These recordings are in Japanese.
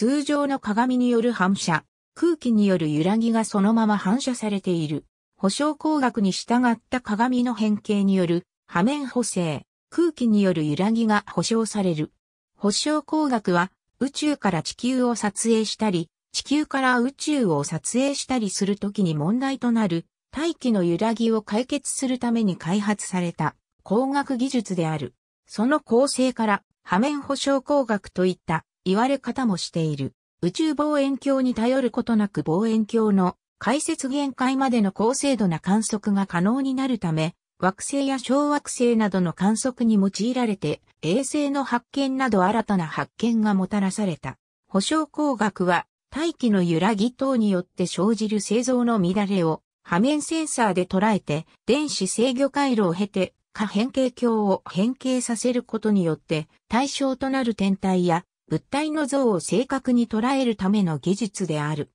通常の鏡による反射、空気による揺らぎがそのまま反射されている。保証工学に従った鏡の変形による波面補正、空気による揺らぎが保証される。保証工学は宇宙から地球を撮影したり、地球から宇宙を撮影したりするときに問題となる大気の揺らぎを解決するために開発された工学技術である。その構成から波面保証工学といった言われ方もしている。宇宙望遠鏡に頼ることなく望遠鏡の解説限界までの高精度な観測が可能になるため、惑星や小惑星などの観測に用いられて、衛星の発見など新たな発見がもたらされた。保証工学は、大気の揺らぎ等によって生じる製造の乱れを、波面センサーで捉えて、電子制御回路を経て、可変形鏡を変形させることによって、対象となる天体や物体の像を正確に捉えるための技術である。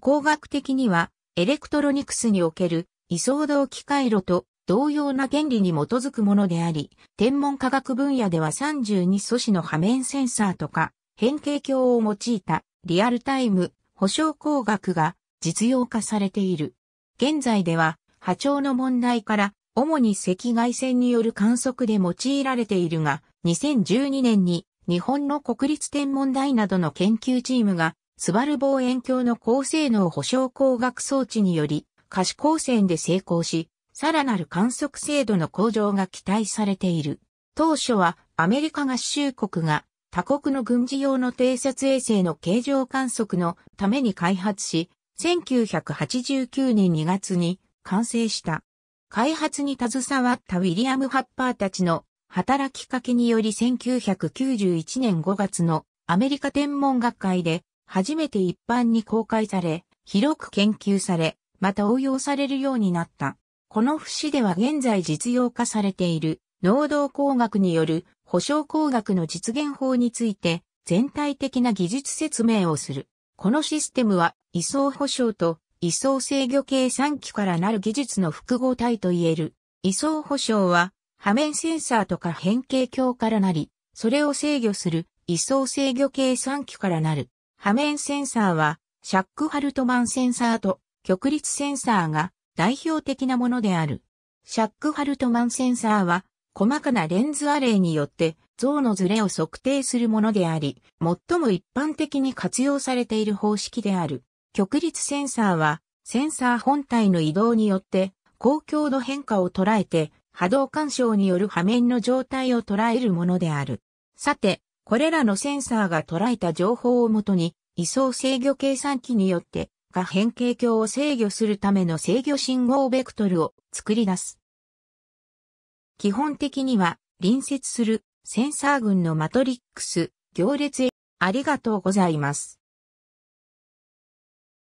工学的には、エレクトロニクスにおける位相動機回路と同様な原理に基づくものであり、天文科学分野では32素子の波面センサーとか、変形鏡を用いたリアルタイム保証工学が実用化されている。現在では波長の問題から主に赤外線による観測で用いられているが、2012年に日本の国立天文台などの研究チームが、スバル望遠鏡の高性能保証光学装置により、可視光線で成功し、さらなる観測精度の向上が期待されている。当初はアメリカ合衆国が他国の軍事用の偵察衛星の形状観測のために開発し、1989年2月に完成した。開発に携わったウィリアム・ハッパーたちの働きかけにより1991年5月のアメリカ天文学会で初めて一般に公開され、広く研究され、また応用されるようになった。この節では現在実用化されている農道工学による保障工学の実現法について全体的な技術説明をする。このシステムは位相保障と位相制御計算機からなる技術の複合体と言える。位相保障は波面センサーとか変形鏡からなり、それを制御する位相制御計算機からなる。波面センサーは、シャック・ハルトマンセンサーと極率センサーが代表的なものである。シャック・ハルトマンセンサーは、細かなレンズアレイによって像のズレを測定するものであり、最も一般的に活用されている方式である。極率センサーは、センサー本体の移動によって、高強度変化を捉えて、波動干渉による波面の状態を捉えるものである。さて、これらのセンサーが捉えた情報をもとに、位相制御計算機によって、画変形鏡を制御するための制御信号ベクトルを作り出す。基本的には、隣接するセンサー群のマトリックス、行列へありがとうございます。